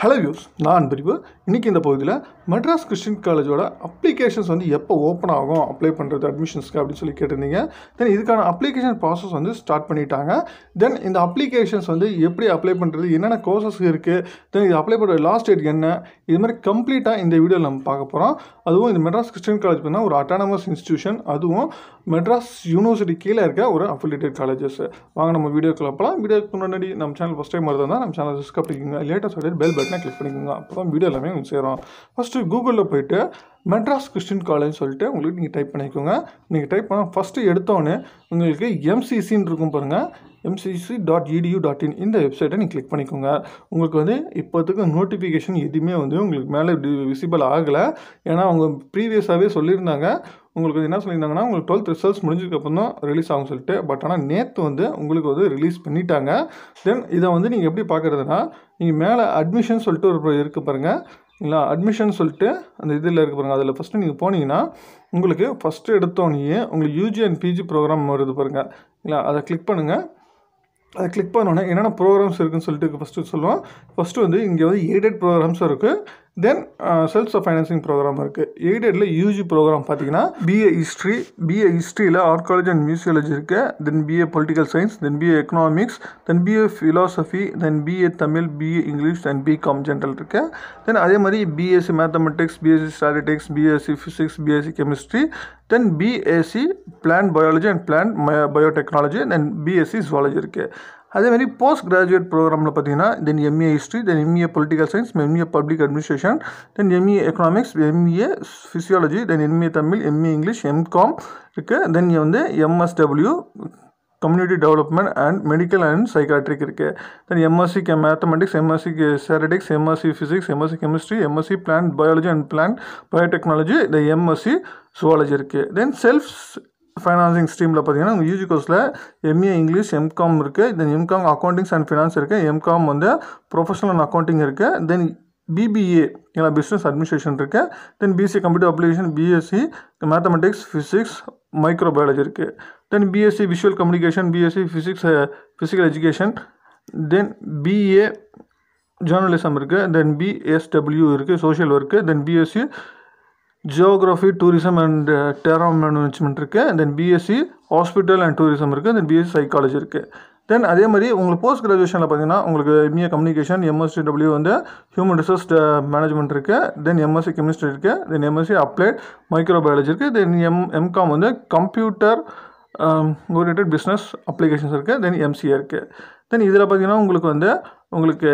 hello use நான் பிரிவு இன்றைக்கி இந்த பகுதியில் மெட்ராஸ் கிறிஸ்டின் காலேஜோட அப்ளிகேஷன்ஸ் வந்து எப்போ ஓப்பன் ஆகும் அப்ளை பண்ணுறது அட்மிஷன்ஸ்க்கு அப்படின்னு சொல்லி கேட்டிருந்தீங்க தென் இதுக்கான அப்ளிகேஷன் ப்ராசஸ் வந்து ஸ்டார்ட் பண்ணிட்டாங்க தென் இந்த அப்ளிகேஷன்ஸ் வந்து எப்படி அப்ளை பண்ணுறது என்னென்ன கோர்சஸ் இருக்குது தென் இது அப்ளை பண்ணுற லாஸ்ட் டேட் என்ன இது மாதிரி கம்ப்ளீட்டாக இந்த வீடியோவில் நம்ம பார்க்க போகிறோம் அதுவும் இந்த மெட்ராஸ் கிறிஸ்டின் காலேஜ் பண்ணால் ஒரு அட்டானமஸ் இன்ஸ்டியூஷன் அதுவும் மெட்ராஸ் யூனிவர்சிட்டி கீழே இருக்க ஒரு அஃபிலேட்டட் காலேஜஸ் வாங்க நம்ம வீடியோக்குள்ள போகலாம் வீடியோக்கு முன்னாடி நம்ம சேனல் ஃபஸ்ட் டைம் வருதுன்னா நம்ம சேனல் சப்ஸ்கிரைப் பண்ணிக்கோங்க லேட்டஸ்ட் பெல் பட்டன் பட்டனை கிளிக் பண்ணிக்கோங்க அப்போ தான் வீடியோ எல்லாமே உங்களுக்கு சேரும் ஃபஸ்ட்டு கூகுளில் போயிட்டு மெட்ராஸ் கிறிஸ்டின் காலேஜ் சொல்லிட்டு உங்களுக்கு நீங்கள் டைப் பண்ணிக்கோங்க நீங்கள் டைப் பண்ணால் ஃபஸ்ட்டு எடுத்தோடனே உங்களுக்கு எம்சிசின்னு இருக்கும் பாருங்கள் MCC dot edu dot in இந்த வெப்சைட்டை நீங்கள் கிளிக் பண்ணிக்கோங்க உங்களுக்கு வந்து இப்போதுக்கு நோட்டிஃபிகேஷன் எதுவுமே வந்து உங்களுக்கு மேலே விசிபிள் ஆகலை ஏன்னா அவங்க ப்ரீவியஸாகவே சொல்லியிருந்தாங்க உங்களுக்கு என்ன சொல்லியிருந்தாங்கன்னா உங்களுக்கு டுவெல்த் ரிசல்ட்ஸ் முடிஞ்சதுக்கப்புறம் தான் ரிலீஸ் ஆகும் சொல்லிட்டு பட் ஆனால் நேற்று வந்து உங்களுக்கு வந்து ரிலீஸ் பண்ணிட்டாங்க தென் இதை வந்து நீங்கள் எப்படி பார்க்குறதுனா நீங்கள் மேலே அட்மிஷன் சொல்லிட்டு ஒரு இருக்குது பாருங்கள் இல்லைங்களா அட்மிஷன் சொல்லிட்டு அந்த இதில் இருக்க பாருங்கள் அதில் ஃபஸ்ட்டு நீங்கள் போனீங்கன்னா உங்களுக்கு ஃபஸ்ட்டு எடுத்தோன்னே உங்களுக்கு யூஜி அண்ட் பிஜி ப்ரோக்ராம் வருது பாருங்கள் இல்லை அதை கிளிக் பண்ணுங்கள் அதை கிளிக் பண்ணோன்னே என்னென்ன ப்ரோக்ராம்ஸ் இருக்குதுன்னு சொல்லிட்டு ஃபஸ்ட்டு சொல்லுவோம் ஃபஸ்ட்டு வந்து இங்கே வந்து எய்டட் ப்ரோக்ராம்ஸும் இருக்குது தென் செல்ஃப் ஃபைனான்சிங் ப்ரோக்ராம் இருக்குது எய்டடில் யூஜி ப்ரோக்ராம் பார்த்தீங்கன்னா பிஏ ஹிஸ்ட்ரி பிஏ ஹிஸ்ட்ரியில் ஆர்காலஜி அண்ட் மியூசியாலஜி இருக்குது then BA political science then BA economics then BA philosophy then BA Tamil BA English then BCom general இருக்குது தென் அதே மாதிரி BSc mathematics BSc statistics BSc physics BSc chemistry then BSc plant biology and plant biotechnology then BSc zoology இருக்குது அதேமாரி post graduate ப்ரோக்ராமில் பார்த்தீங்கன்னா then MA history then MA political science MA public administration then MA economics MA physiology then MA Tamil MA English MCom இருக்குது then வந்து MSW community development and medical and psychiatric இருக்குது then MSc K mathematics MSc statistics MSc physics MSc chemistry MSc plant biology and plant biotechnology then MSc zoology இருக்குது then self financing ஸ்ட்ரீமில் பார்த்தீங்கன்னா உங்கள் UG கோர்ஸில் MA English MCom இருக்குது then MCom accountings and finance இருக்குது MCom வந்து professional and accounting இருக்குது then BBA இல்லை business administration இருக்குது then BSc computer application BSc mathematics physics microbiology இருக்குது then BSc visual communication BSc physics physical education then BA journalism இருக்குது then BSW இருக்குது social work then BSc geography tourism and tourism management இருக்குது then BSc hospital and tourism இருக்குது then BSc psychology இருக்குது then அதே மாதிரி உங்களுக்கு post கிராஜுவேஷனில் பார்த்தீங்கன்னா உங்களுக்கு எம்ஏ கம்யூனிகேஷன் எம்எஸ்சி டபிள்யூ வந்து ஹியூமன் ரிசோர்ஸ் மேனேஜ்மெண்ட் இருக்குது தென் எம்எஸ்சி கெமிஸ்ட்ரி இருக்குது தென் எம்எஸ்சி அப்ளைட் மைக்ரோபயாலஜி இருக்குது தென் எம் எம்காம் வந்து கம்ப்யூட்டர் ஓரியன்ட் பிஸ்னஸ் அப்ளிகேஷன்ஸ் இருக்குது தென் எம்சிஏ இருக்குது தென் இதில் பார்த்தீங்கன்னா உங்களுக்கு வந்து உங்களுக்கு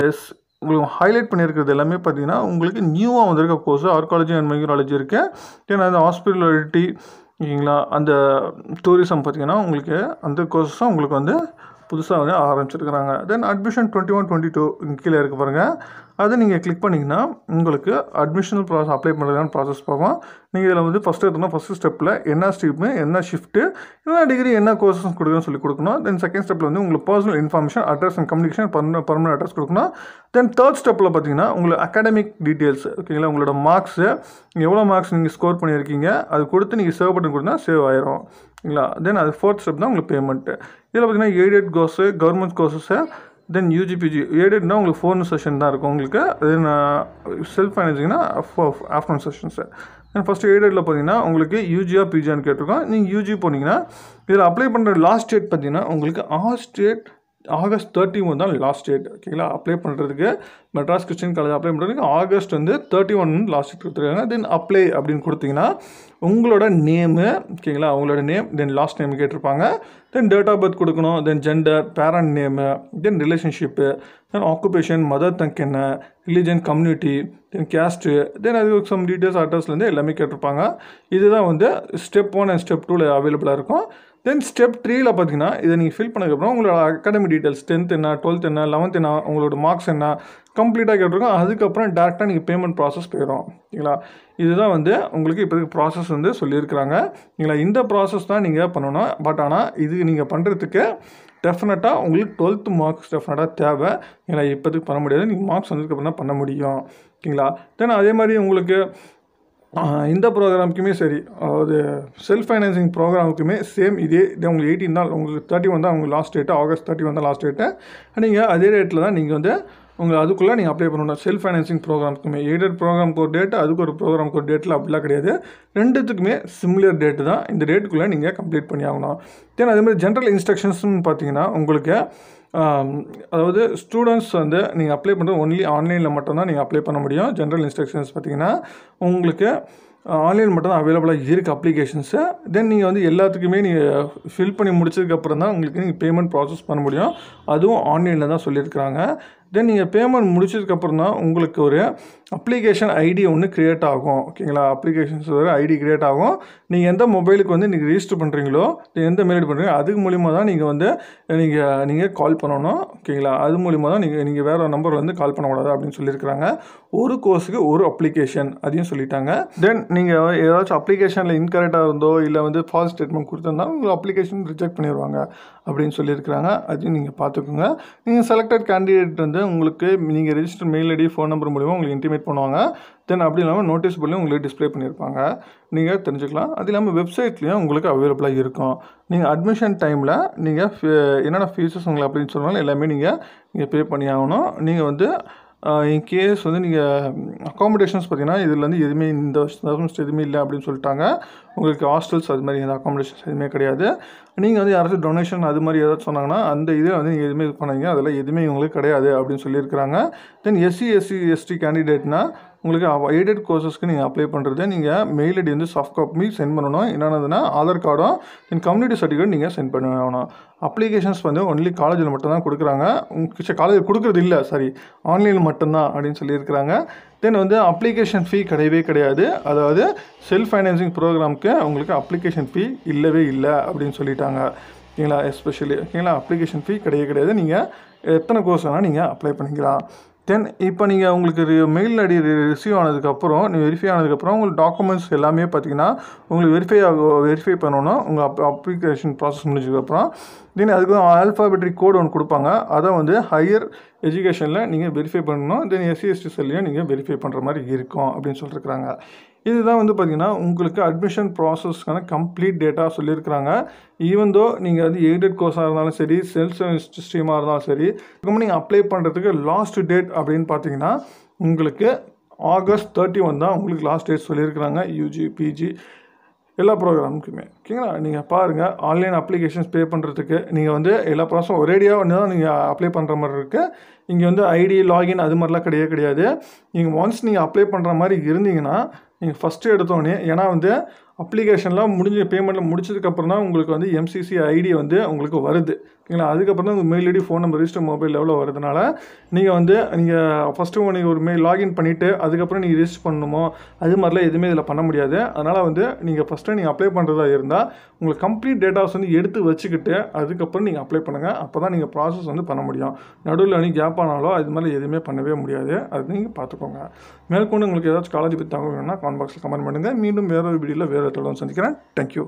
உங்களுக்கு ஹைலைட் பண்ணியிருக்கிறது எல்லாமே பார்த்தீங்கன்னா உங்களுக்கு நியூவாக வந்திருக்க கோர்ஸ் ஆர்காலஜி அண்ட் மைக்ரோலஜி இருக்குது ஏன்னா அந்த ஹாஸ்பிட்டலிட்டி ஓகேங்களா அந்த டூரிசம் பார்த்திங்கன்னா உங்களுக்கு அந்த கோர்ஸும் உங்களுக்கு வந்து புதுசாக வந்து ஆரம்பிச்சிருக்கிறாங்க then admission twenty one twenty two கீழே இருக்க பாருங்கள் அதை நீங்கள் கிளிக் பண்ணிங்கன்னா உங்களுக்கு அட்மிஷனல் ப்ராசஸ் அப்ளை பண்ணுறதுக்கான ப்ராசஸ் போகும் நீங்கள் இதில் வந்து ஃபஸ்ட்டு எடுத்தோம்னா ஃபஸ்ட்டு ஸ்டெப்பில் என்ன ஸ்ட்ரீமு என்ன ஷிஃப்ட்டு என்ன டிகிரி என்ன கோர்சஸ் கொடுக்குன்னு சொல்லி கொடுக்கணும் தென் செகண்ட் ஸ்டெப்பில் வந்து உங்களுக்கு personal information address and communication permanent address கொடுக்கணும் தென் தேர்ட் ஸ்டெப்பில் பார்த்தீங்கன்னா உங்களுக்கு அகாடமிக் டீட்டெயில்ஸ் ஓகேங்களா உங்களோட மார்க்ஸு எவ்வளோ மார்க்ஸ் நீங்கள் ஸ்கோர் பண்ணியிருக்கீங்க அது கொடுத்து நீங்கள் சேவ் பண்ணி கொடுத்தா சேவ் ஆயிரும் ஓகேங்களா தென் அது ஃபோர்த் ஸ்டெப் தான் உங்களுக்கு பேமெண்ட்டு இதில் பார்த்தீங்கன்னா எய்டெட் கோர்ஸு கவர்மெண்ட் கோர்ஸஸை தென் யூஜிபிஜி ஏடிட்னா உங்களுக்கு ஃபோர்னு செஷன் தான் இருக்கும் உங்களுக்கு தென் செல்ஃப் ஃபைனான்சிங்னா ஆஃப்டர்நூன் சார் தென் ஃபஸ்ட்டு எய்டடில் பார்த்தீங்கன்னா உங்களுக்கு யூஜியாக பிஜியான்னு கேட்டிருக்கோம் நீங்கள் யூஜி போனீங்கன்னா இதில் அப்ளை பண்ணுற லாஸ்ட் டேட் பார்த்தீங்கன்னா உங்களுக்கு ஆஸ்ட் டேட் ஆகஸ்ட் தேர்ட்டி ஒன் தான் லாஸ்ட் டேட் ஓகேங்களா அப்ளை பண்ணுறதுக்கு மெட்ராஸ் கிறிஸ்டின் காலேஜ் அப்ளை பண்ணுறதுக்கு ஆகஸ்ட் வந்து தேர்ட்டி ஒன் லாஸ்ட் டேட் கொடுத்துருக்காங்க தென் அப்ளை அப்படின்னு கொடுத்தீங்கன்னா உங்களோட நேமு ஓகேங்களா உங்களோட நேம் தென் லாஸ்ட் நேம் கேட்டிருப்பாங்க தென் டேட் ஆஃப் பர்த் கொடுக்கணும் then gender parent name then relationship then occupation mother tongue என்ன religion community then caste then அது சம் டீட்டெயில்ஸ் அட்ரஸ்லேருந்து எல்லாமே கேட்டிருப்பாங்க இதுதான் வந்து ஸ்டெப் ஒன் அண்ட் ஸ்டெப் டூவில் அவைலபிளாக இருக்கும் தென் ஸ்டெப் த்ரீயில் பார்த்தீங்கன்னா இதை நீங்கள் ஃபில் பண்ணதுக்கப்புறம் உங்களோட அகாடமி டீட்டெயில்ஸ் டென்த் என்ன டுவெல்த் என்ன லெவன்த் என்ன உங்களோட மார்க்ஸ் என்ன கம்ப்ளீட்டாக கேட்டிருக்கோம் அதுக்கப்புறம் டேரெக்டாக நீங்கள் பேமெண்ட் ப்ராசஸ் போயிடும் ஓகேங்களா இதுதான் வந்து உங்களுக்கு இப்போ ப்ராசஸ் வந்து சொல்லியிருக்கிறாங்க நீங்களா இந்த ப்ராசஸ் தான் நீங்கள் பண்ணணும் பட் ஆனால் இது நீங்கள் பண்ணுறதுக்கு டெஃபினட்டாக உங்களுக்கு டுவெல்த் மார்க்ஸ் டெஃபினட்டாக தேவை ஏன்னா இப்போதுக்கு பண்ண முடியாது நீங்கள் மார்க்ஸ் வந்ததுக்கப்புறம் தான் பண்ண முடியும் ஓகேங்களா தென் அதே மாதிரி உங்களுக்கு இந்த ப்ரோக்ராமுக்குமே சரி அதாவது செல்ஃப் ஃபைனான்சிங் ப்ரோக்ராமுக்குமே சேம் இதே இதே உங்களுக்கு எயிட்டீன் தான் உங்களுக்கு தேர்ட்டி ஒன் தான் உங்களுக்கு last date August thirty one தான் லாஸ்ட் டேட்டு நீங்கள் அதே ரேட்டில் தான் நீங்கள் வந்து உங்கள் அதுக்குள்ளே நீங்கள் அப்ளை பண்ணணும் செல்ஃப் ஃபைனான்சிங் ப்ரோக்ராமுக்குமே எய்டட் ப்ரோக்ராமுக்கு ஒரு டேட்டு அதுக்கு ஒரு ப்ரோக்ராமுக்கு ஒரு டேட்டில் அப்படிலாம் கிடையாது ரெண்டுத்துக்குமே சிமிலர் டேட்டு தான் இந்த டேட்டுக்குள்ளே நீங்கள் கம்ப்ளீட் பண்ணி ஆகணும் தென் அதேமாதிரி ஜென்ரல் இன்ஸ்ட்ரக்ஷன்ஸ்னு பார்த்தீங்கன்னா உங்களுக்கு அதாவது ஸ்டூடெண்ட்ஸ் வந்து நீங்கள் அப்ளை பண்ணுறது ஒன்லி ஆன்லைனில் மட்டும்தான் நீங்கள் அப்ளை பண்ண முடியும் ஜென்ரல் இன்ஸ்ட்ரக்ஷன்ஸ் பார்த்தீங்கன்னா உங்களுக்கு ஆன்லைன் மட்டும் தான் அவைலபிளாக இருக்குது அப்ளிகேஷன்ஸு தென் நீங்கள் வந்து எல்லாத்துக்குமே நீங்கள் ஃபில் பண்ணி முடிச்சதுக்கப்புறம் தான் உங்களுக்கு நீங்கள் பேமெண்ட் ப்ராசஸ் பண்ண முடியும் அதுவும் ஆன்லைனில் தான் சொல்லியிருக்கிறாங்க தென் நீங்கள் பேமெண்ட் முடிச்சதுக்கப்புறம் தான் உங்களுக்கு ஒரு அப்ளிகேஷன் ஐடி ஒன்று க்ரியேட் ஆகும் ஓகேங்களா அப்ளிகேஷன்ஸ் ஒரு ஐடி க்ரியேட் ஆகும் நீங்கள் எந்த மொபைலுக்கு வந்து நீங்கள் ரிஜிஸ்டர் பண்ணுறீங்களோ எந்த மெயில் பண்ணுறீங்களோ அதுக்கு மூலிமா தான் நீங்கள் வந்து நீங்கள் நீங்கள் கால் பண்ணணும் ஓகேங்களா அது மூலிமா தான் நீங்கள் நீங்கள் வேறு நம்பர் வந்து கால் பண்ணக்கூடாது அப்படின்னு சொல்லியிருக்கிறாங்க ஒரு கோர்ஸுக்கு ஒரு அப்ளிகேஷன் அதையும் சொல்லிட்டாங்க தென் நீங்கள் ஏதாச்சும் அப்ளிகேஷனில் இன்கரெக்டாக இருந்தோ இல்லை வந்து ஃபால்ஸ் ஸ்டேட்மெண்ட் கொடுத்துருந்தா உங்கள் அப்ளிகேஷன் ரிஜெக்ட் பண்ணிடுவாங்க அப்படின்னு சொல்லியிருக்கிறாங்க அதையும் நீங்கள் பார்த்துக்கோங்க நீங்கள் செலக்டட் கேண்டிடேட் வந்து உங்களுக்கு நீங்கள் register mail ID phone number மூலிமா உங்களுக்கு இன்டிமேட் பண்ணுவாங்க தென் அப்படி இல்லாமல் நோட்டீஸ் போர்டிலையும் உங்களுக்கு டிஸ்பிளே பண்ணியிருப்பாங்க நீங்கள் தெரிஞ்சுக்கலாம் அது இல்லாமல் வெப்சைட்லேயும் உங்களுக்கு அவைலபிளாக இருக்கும் நீங்கள் அட்மிஷன் டைமில் நீங்கள் என்னென்ன ஃபீஸஸ் உங்களுக்கு அப்படின்னு சொன்னாலும் எல்லாமே நீங்கள் நீங்கள் பே பண்ணி ஆகணும் நீங்கள் வந்து இன் கேஸ் வந்து நீங்கள் அக்காமடேஷன்ஸ் பார்த்தீங்கன்னா இதில் வந்து எதுவுமே இந்த வருஷம் எதுவுமே இல்லை அப்படின்னு சொல்லிட்டாங்க உங்களுக்கு ஹாஸ்டல்ஸ் அது மாதிரி எந்த அக்காமடேஷன்ஸ் எதுவுமே கிடையாது நீங்கள் வந்து யாராச்சும் டொனேஷன் அது மாதிரி ஏதாவது சொன்னாங்கன்னா அந்த இதில் வந்து நீங்கள் எதுவுமே இது பண்ணீங்க அதெல்லாம் எதுவுமே இவங்களுக்கு கிடையாது அப்படின்னு சொல்லியிருக்கிறாங்க தென் எஸ்சி எஸ்சி எஸ்டி கேண்டிடேட்னால் உங்களுக்கு எய்டட் கோர்சஸ்க்கு நீங்கள் அப்ளை பண்ணுறது நீங்கள் மெயில் ஐடி வந்து சாஃப்ட் காப்பி சென்ட் பண்ணணும் என்னென்னதுன்னா ஆதார் கார்டும் தென் கம்யூனிட்டி சர்டிஃபிகேட் நீங்கள் சென்ட் பண்ணணும் அப்ளிகேஷன்ஸ் வந்து ஒன்லி காலேஜில் மட்டும்தான் கொடுக்குறாங்க காலேஜ் கொடுக்குறது இல்லை சாரி ஆன்லைனில் மட்டும்தான் அப்படின்னு சொல்லியிருக்கிறாங்க தென் வந்து அப்ளிகேஷன் ஃபீ கிடையவே கிடையாது அதாவது செல்ஃப் ஃபைனான்சிங் ப்ரோக்ராமுக்கு உங்களுக்கு அப்ளிகேஷன் ஃபீ இல்லவே இல்லை அப்படின்னு சொல்லிட்டாங்க ஓகேங்களா எஸ்பெஷலி ஓகேங்களா அப்ளிகேஷன் ஃபீ கிடையவே கிடையாது நீங்கள் எத்தனை கோர்ஸ் வேணால் நீங்கள் அப்ளை பண்ணிக்கலாம் தென் இப்போ நீங்கள் உங்களுக்கு மெயில் அடி ரிசீவ் ஆனதுக்கப்புறம் நீங்கள் வெரிஃபை ஆனதுக்கப்புறம் உங்களுக்கு டாக்குமெண்ட்ஸ் எல்லாமே பார்த்தீங்கன்னா உங்களுக்கு வெரிஃபை ஆக வெரிஃபை பண்ணணும் உங்கள் அப் அப்ளிகேஷன் ப்ராசஸ் முடிஞ்சதுக்கப்புறம் தென் அதுக்கு ஆல்ஃபாபெட்ரிக் கோடு ஒன்று கொடுப்பாங்க அதை வந்து ஹையர் எஜுகேஷனில் நீங்கள் வெரிஃபை பண்ணணும் தென் எஸ்சி எஸ்டி செல்லையும் நீங்கள் வெரிஃபை பண்ணுற மாதிரி இருக்கும் அப்படின்னு சொல்லிருக்கிறாங்க இதுதான் வந்து பார்த்திங்கன்னா உங்களுக்கு அட்மிஷன் ப்ராசஸ்க்கான கம்ப்ளீட் டேட்டா சொல்லியிருக்கிறாங்க ஈவந்தோ நீங்கள் வந்து எய்டட் கோர்ஸாக இருந்தாலும் சரி செல்ஃப் ஸ்ட்ரீமாக இருந்தாலும் சரி இதுக்கு நீங்கள் அப்ளை பண்ணுறதுக்கு லாஸ்ட் டேட் அப்படின்னு பார்த்தீங்கன்னா உங்களுக்கு ஆகஸ்ட் தேர்ட்டி ஒன் தான் உங்களுக்கு லாஸ்ட் டேட் சொல்லியிருக்கிறாங்க யூஜி பிஜி எல்லா ப்ரோக்ராமுக்குமே ஓகேங்களா நீங்கள் பாருங்கள் ஆன்லைன் அப்ளிகேஷன்ஸ் பே பண்ணுறதுக்கு நீங்கள் வந்து எல்லா ப்ராசஸும் ஒரேடியாக ஒன்று தான் நீங்கள் அப்ளை பண்ணுற மாதிரி இருக்குது இங்கே வந்து ஐடி லாகின் அது மாதிரிலாம் கிடையவே கிடையாது நீங்கள் ஒன்ஸ் நீங்கள் அப்ளை பண்ணுற மாதிரி இருந்தீங்கன்னா நீங்கள் ஃபஸ்ட்டு எடுத்தோடனே ஏன்னா வந்து அப்ளிகேஷன்லாம் முடிஞ்ச பேமெண்ட்டில் முடிச்சதுக்கப்புறம் தான் உங்களுக்கு வந்து எம்சிசி ஐடி வந்து உங்களுக்கு வருது ஓகேங்களா அதுக்கப்புறம் தான் உங்கள் mail ID phone number register mobile எவ்வளோ வரதுனால நீங்கள் வந்து நீங்கள் ஃபஸ்ட்டு நீங்கள் ஒரு மெயில் லாகின் பண்ணிவிட்டு அதுக்கப்புறம் நீங்கள் ரிஜிஸ்டர் பண்ணணுமோ அது மாதிரிலாம் எதுவுமே இதில் பண்ண முடியாது அதனால் வந்து நீங்கள் ஃபஸ்ட்டு நீங்கள் அப்ளை பண்ணுறதா இருந்தால் உங்களுக்கு கம்ப்ளீட் டேட்டாஸ் வந்து எடுத்து வச்சுக்கிட்டு அதுக்கப்புறம் நீங்கள் அப்ளை பண்ணுங்கள் அப்போ தான் நீங்கள் ப்ராசஸ் வந்து பண்ண முடியும் நடுவில் வந்து கேப் ஆனாலோ அது மாதிரி எதுவுமே பண்ணவே முடியாது அது நீங்கள் பார்த்துக்கோங்க மேற்கொண்டு உங்களுக்கு ஏதாச்சும் காலேஜ் பற்றி தகவல் வேணும்னா கமெண்ட் பாக்ஸில் கமெண்ட் பண்ணுங்கள் மீண்டும் வேறு ஒரு வீடியோவில் வேறு வேறு தொடர்ந்து சந்திக்கிறேன் தேங்க்யூ